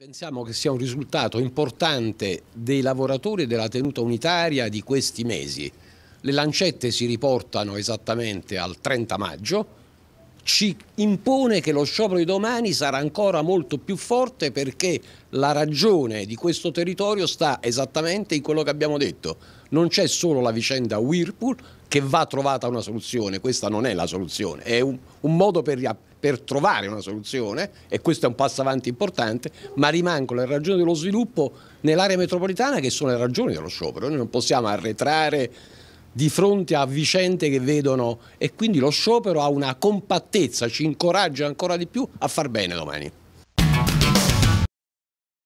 Pensiamo che sia un risultato importante dei lavoratori della tenuta unitaria di questi mesi. Le lancette si riportano esattamente al 30 maggio, ci impone che lo sciopero di domani sarà ancora molto più forte perché la ragione di questo territorio sta esattamente in quello che abbiamo detto. Non c'è solo la vicenda Whirlpool che va trovata una soluzione, questa non è la soluzione, è un, un modo per, per, trovare una soluzione e questo è un passo avanti importante, ma rimangono le ragioni dello sviluppo nell'area metropolitana che sono le ragioni dello sciopero, noi non possiamo arretrare di fronte a vicende che vedono e quindi lo sciopero ha una compattezza, ci incoraggia ancora di più a far bene domani.